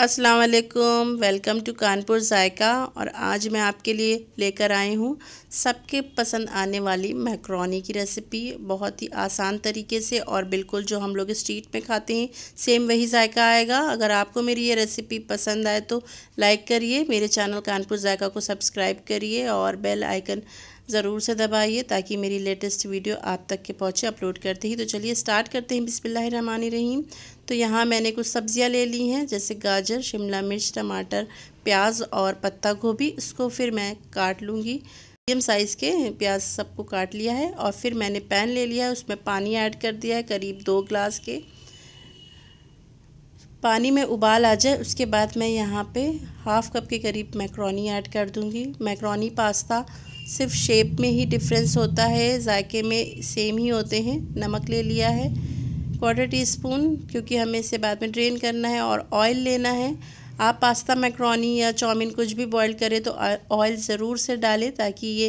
अस्सलाम वालेकुम welcome to Kanpur जायका और आज मैं आपके लिए लेकर आई हूँ सबके पसंद आने वाली मैक्रोनी की रेसिपी बहुत ही आसान तरीके से और बिल्कुल जो हम लोग स्ट्रीट में खाते हैं सेम वही जायका आएगा अगर आपको मेरी ये रेसिपी पसंद आए तो लाइक करिए मेरे चैनल कानपुर जायका को सब्सक्राइब करिए और बेल आइकन ज़रूर से दबाइए ताकि मेरी लेटेस्ट वीडियो आप तक के पहुँचे अपलोड करते ही तो चलिए स्टार्ट करते हैं रहीम तो यहाँ मैंने कुछ सब्ज़ियाँ ले ली हैं जैसे गाजर शिमला मिर्च टमाटर प्याज और पत्ता गोभी उसको फिर मैं काट लूँगी मीडियम साइज़ के प्याज सबको काट लिया है और फिर मैंने पैन ले लिया है उसमें पानी ऐड कर दिया है करीब दो ग्लास के पानी में उबाल आ जाए उसके बाद मैं यहाँ पे हाफ़ कप के करीब मैक्रोनी ऐड कर दूँगी मैक्रोनी पास्ता सिर्फ शेप में ही डिफरेंस होता है जायके में सेम ही होते हैं नमक ले लिया है क्वार्टर टी स्पून क्योंकि हमें इसे बाद में ड्रेन करना है और ऑयल लेना है आप पास्ता मैक्रोनी या चाउमीन कुछ भी बॉईल करें तो ऑयल ज़रूर से डालें ताकि ये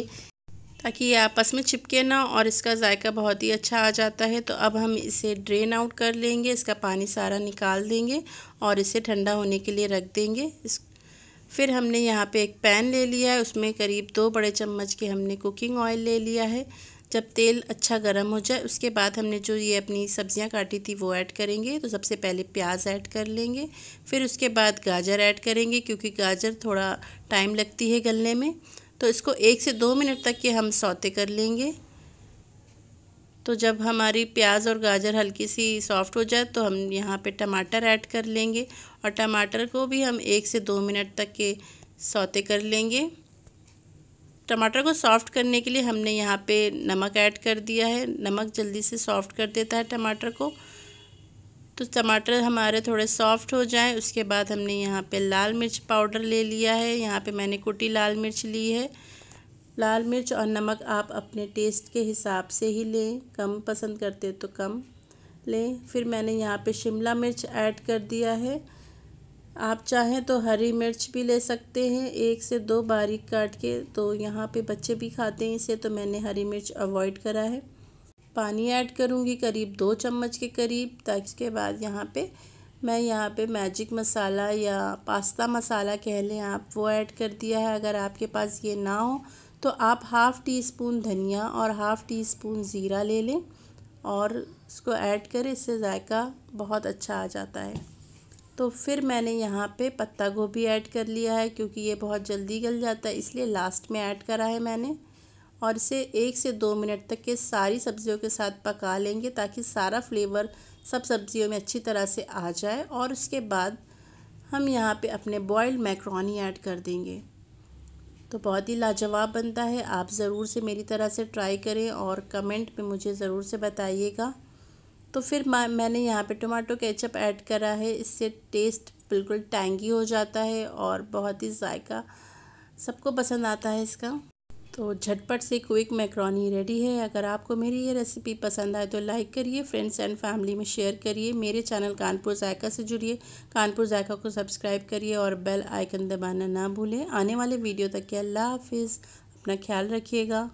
ताकि ये आपस में चिपके ना और इसका जायका बहुत ही अच्छा आ जाता है तो अब हम इसे ड्रेन आउट कर लेंगे इसका पानी सारा निकाल देंगे और इसे ठंडा होने के लिए रख देंगे इस फिर हमने यहाँ पे एक पैन ले लिया है उसमें करीब दो बड़े चम्मच के हमने कुकिंग ऑयल ले लिया है जब तेल अच्छा गर्म हो जाए उसके बाद हमने जो ये अपनी सब्जियां काटी थी वो ऐड करेंगे तो सबसे पहले प्याज ऐड कर लेंगे फिर उसके बाद गाजर ऐड करेंगे क्योंकि गाजर थोड़ा टाइम लगती है गलने में तो इसको एक से दो मिनट तक ये हम सौते कर लेंगे तो जब हमारी प्याज और गाजर हल्की सी सॉफ्ट हो जाए तो हम यहाँ पे टमाटर ऐड कर लेंगे और टमाटर को भी हम एक से दो मिनट तक के सौते कर लेंगे टमाटर को सॉफ़्ट करने के लिए हमने यहाँ पे नमक ऐड कर दिया है नमक जल्दी से सॉफ़्ट कर देता है टमाटर को तो टमाटर हमारे थोड़े सॉफ़्ट हो जाएं उसके बाद हमने यहाँ पे लाल मिर्च पाउडर ले लिया है यहाँ पे मैंने कुटी लाल मिर्च ली है लाल मिर्च और नमक आप अपने टेस्ट के हिसाब से ही लें कम पसंद करते तो कम लें फिर मैंने यहाँ पे शिमला मिर्च ऐड कर दिया है आप चाहें तो हरी मिर्च भी ले सकते हैं एक से दो बारीक काट के तो यहाँ पे बच्चे भी खाते हैं इसे तो मैंने हरी मिर्च अवॉइड करा है पानी ऐड करूँगी करीब दो चम्मच के करीब तक इसके बाद यहाँ पे मैं यहाँ पे मैजिक मसाला या पास्ता मसाला कह लें आप वो ऐड कर दिया है अगर आपके पास ये ना हो तो आप हाफ़ टी स्पून धनिया और हाफ़ टी स्पून ज़ीरा ले लें और इसको ऐड करें इससे जायका बहुत अच्छा आ जाता है तो फिर मैंने यहाँ पे पत्ता गोभी ऐड कर लिया है क्योंकि ये बहुत जल्दी गल जाता है इसलिए लास्ट में ऐड करा है मैंने और इसे एक से दो मिनट तक के सारी सब्जियों के साथ पका लेंगे ताकि सारा फ्लेवर सब सब्जियों में अच्छी तरह से आ जाए और उसके बाद हम यहाँ पे अपने बॉयल्ड मैक्रोनी ऐड कर देंगे तो बहुत ही लाजवाब बनता है आप ज़रूर से मेरी तरह से ट्राई करें और कमेंट में मुझे ज़रूर से बताइएगा तो फिर मैंने यहाँ पे टमाटो केचप ऐड करा है इससे टेस्ट बिल्कुल टैंगी हो जाता है और बहुत ही जायका सबको पसंद आता है इसका तो झटपट से क्विक मैक्रोनी रेडी है अगर आपको मेरी ये रेसिपी पसंद आए तो लाइक करिए फ्रेंड्स एंड फैमिली में शेयर करिए मेरे चैनल कानपुर जायका से जुड़िए कानपुर जायका को सब्सक्राइब करिए और बेल आइकन दबाना ना भूलें आने वाले वीडियो तक के अल्लाह हाफिज़ अपना ख्याल रखिएगा